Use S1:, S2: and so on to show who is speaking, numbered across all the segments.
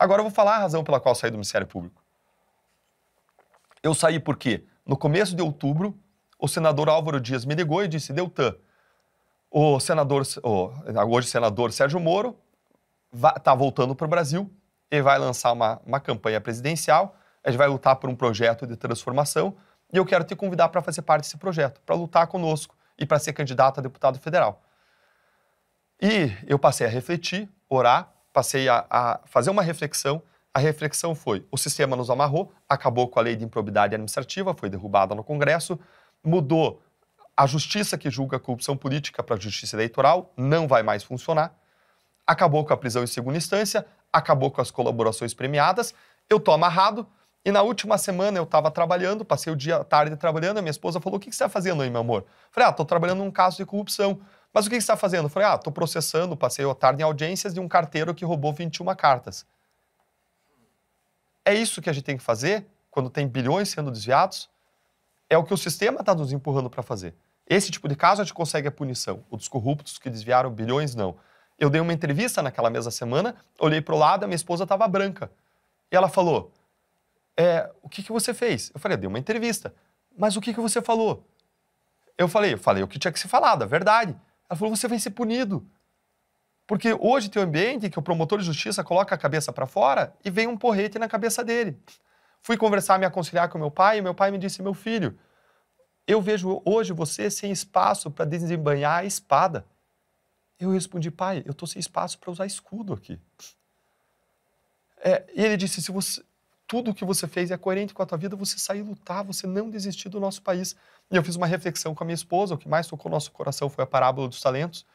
S1: Agora eu vou falar a razão pela qual saí do Ministério Público. Eu saí porque, no começo de outubro, o senador Álvaro Dias me ligou e disse: Deltan, o senador, o, hoje senador Sérgio Moro, está voltando para o Brasil, ele vai lançar uma, uma campanha presidencial, a gente vai lutar por um projeto de transformação e eu quero te convidar para fazer parte desse projeto, para lutar conosco e para ser candidato a deputado federal. E eu passei a refletir, orar passei a, a fazer uma reflexão. A reflexão foi: o sistema nos amarrou, acabou com a lei de improbidade administrativa, foi derrubada no Congresso, mudou a justiça que julga a corrupção política para a justiça eleitoral, não vai mais funcionar, acabou com a prisão em segunda instância, acabou com as colaborações premiadas, eu tô amarrado. E na última semana eu estava trabalhando, passei o dia tarde trabalhando, a minha esposa falou: "O que, que você está fazendo aí, meu amor?" Eu falei: "Ah, estou trabalhando num caso de corrupção." Mas o que você está fazendo? Eu falei, ah, estou processando, passei a tarde em audiências de um carteiro que roubou 21 cartas. É isso que a gente tem que fazer quando tem bilhões sendo desviados? É o que o sistema está nos empurrando para fazer. Esse tipo de caso a gente consegue a punição. O dos corruptos que desviaram bilhões, não. Eu dei uma entrevista naquela mesma semana, olhei para o lado, a minha esposa estava branca. E ela falou, é, o que, que você fez? Eu falei, eu dei uma entrevista. Mas o que, que você falou? Eu falei, eu falei o que tinha que ser falado, a verdade. Ela falou: você vai ser punido. Porque hoje tem um ambiente que o promotor de justiça coloca a cabeça para fora e vem um porrete na cabeça dele. Fui conversar, me aconselhar com meu pai e meu pai me disse: meu filho, eu vejo hoje você sem espaço para desembanhar a espada. Eu respondi: pai, eu estou sem espaço para usar escudo aqui. É, e ele disse: se você, tudo o que você fez é coerente com a tua vida, você sair lutar, você não desistir do nosso país. E eu fiz uma reflexão com a minha esposa, o que mais tocou nosso coração foi a parábola dos talentos,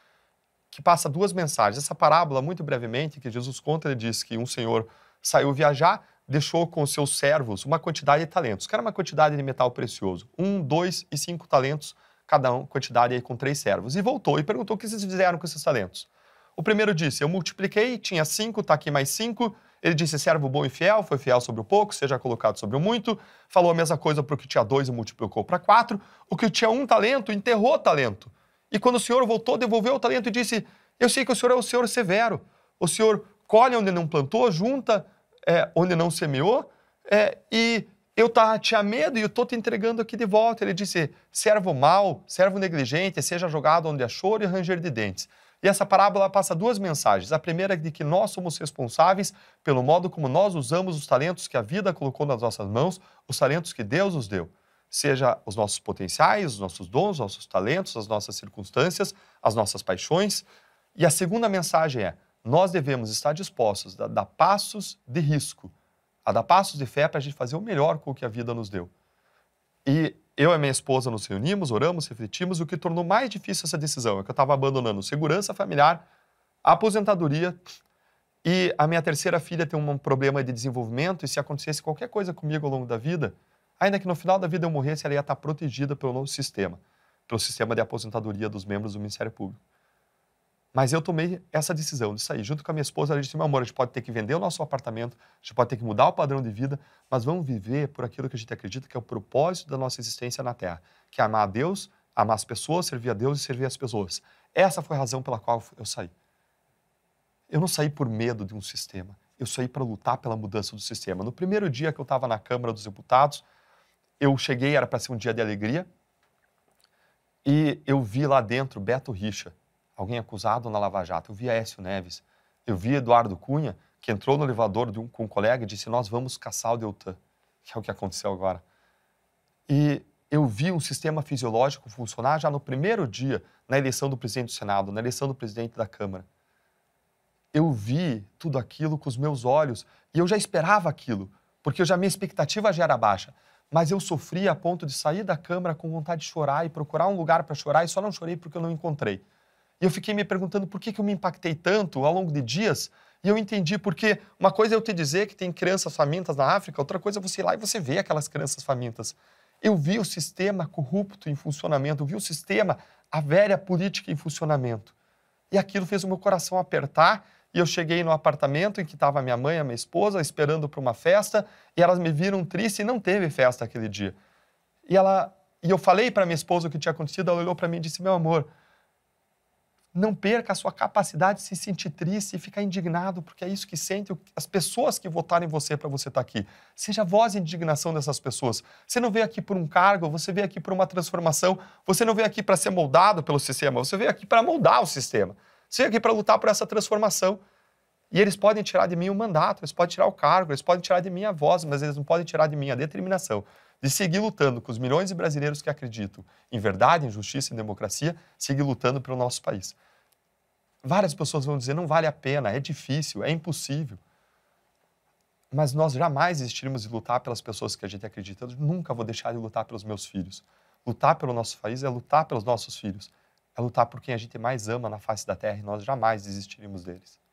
S1: que passa duas mensagens. Essa parábola, muito brevemente, que Jesus conta, ele diz que um senhor saiu viajar, deixou com os seus servos uma quantidade de talentos, que era uma quantidade de metal precioso, um, dois e cinco talentos, cada um, quantidade aí com três servos. E voltou e perguntou o que vocês fizeram com esses talentos. O primeiro disse, eu multipliquei, tinha cinco, está aqui mais cinco, ele disse: servo bom e fiel, foi fiel sobre o pouco, seja colocado sobre o muito. Falou a mesma coisa para o que tinha dois e multiplicou para quatro. O que tinha um talento enterrou o talento. E quando o senhor voltou, devolveu o talento e disse: Eu sei que o senhor é o senhor severo. O senhor colhe onde não plantou, junta é, onde não semeou. É, e eu tá, tinha medo e eu estou te entregando aqui de volta. Ele disse: servo mau, servo negligente, seja jogado onde há choro e ranger de dentes. E essa parábola passa duas mensagens. A primeira é de que nós somos responsáveis pelo modo como nós usamos os talentos que a vida colocou nas nossas mãos, os talentos que Deus nos deu. Seja os nossos potenciais, os nossos dons, os nossos talentos, as nossas circunstâncias, as nossas paixões. E a segunda mensagem é: nós devemos estar dispostos a dar passos de risco, a dar passos de fé para a gente fazer o melhor com o que a vida nos deu. E eu e minha esposa nos reunimos, oramos, refletimos, o que tornou mais difícil essa decisão é que eu estava abandonando segurança familiar, aposentadoria e a minha terceira filha tem um problema de desenvolvimento e se acontecesse qualquer coisa comigo ao longo da vida, ainda que no final da vida eu morresse, ela ia estar protegida pelo novo sistema, pelo sistema de aposentadoria dos membros do Ministério Público. Mas eu tomei essa decisão de sair junto com a minha esposa. Ela disse: meu amor, a gente pode ter que vender o nosso apartamento, a gente pode ter que mudar o padrão de vida, mas vamos viver por aquilo que a gente acredita que é o propósito da nossa existência na Terra, que é amar a Deus, amar as pessoas, servir a Deus e servir as pessoas. Essa foi a razão pela qual eu saí. Eu não saí por medo de um sistema, eu saí para lutar pela mudança do sistema. No primeiro dia que eu estava na Câmara dos Deputados, eu cheguei, era para ser um dia de alegria, e eu vi lá dentro Beto Richa alguém acusado na Lava Jato. Eu vi Écio Neves, eu vi Eduardo Cunha, que entrou no elevador um, com um colega e disse: Nós vamos caçar o Deltan, que é o que aconteceu agora. E eu vi um sistema fisiológico funcionar já no primeiro dia, na eleição do presidente do Senado, na eleição do presidente da Câmara. Eu vi tudo aquilo com os meus olhos e eu já esperava aquilo, porque eu já minha expectativa já era baixa. Mas eu sofri a ponto de sair da Câmara com vontade de chorar e procurar um lugar para chorar e só não chorei porque eu não encontrei. E eu fiquei me perguntando por que, que eu me impactei tanto ao longo de dias. E eu entendi porque uma coisa é eu te dizer que tem crianças famintas na África, outra coisa é você ir lá e você ver aquelas crianças famintas. Eu vi o sistema corrupto em funcionamento, eu vi o sistema, a velha política em funcionamento. E aquilo fez o meu coração apertar. E eu cheguei no apartamento em que estava minha mãe e minha esposa esperando para uma festa, e elas me viram triste e não teve festa aquele dia. E ela e eu falei para minha esposa o que tinha acontecido, ela olhou para mim e disse: "Meu amor, não perca a sua capacidade de se sentir triste e ficar indignado, porque é isso que sente as pessoas que votaram em você para você estar tá aqui. Seja a voz e indignação dessas pessoas. Você não veio aqui por um cargo, você veio aqui por uma transformação, você não veio aqui para ser moldado pelo sistema, você veio aqui para moldar o sistema. Você veio aqui para lutar por essa transformação. E eles podem tirar de mim o mandato, eles podem tirar o cargo, eles podem tirar de mim a voz, mas eles não podem tirar de mim a determinação de seguir lutando com os milhões de brasileiros que acreditam em verdade, em justiça e democracia, seguir lutando pelo nosso país. Várias pessoas vão dizer: não vale a pena, é difícil, é impossível. Mas nós jamais desistiremos de lutar pelas pessoas que a gente acredita. Eu nunca vou deixar de lutar pelos meus filhos. Lutar pelo nosso país é lutar pelos nossos filhos. É lutar por quem a gente mais ama na face da terra e nós jamais desistiremos deles.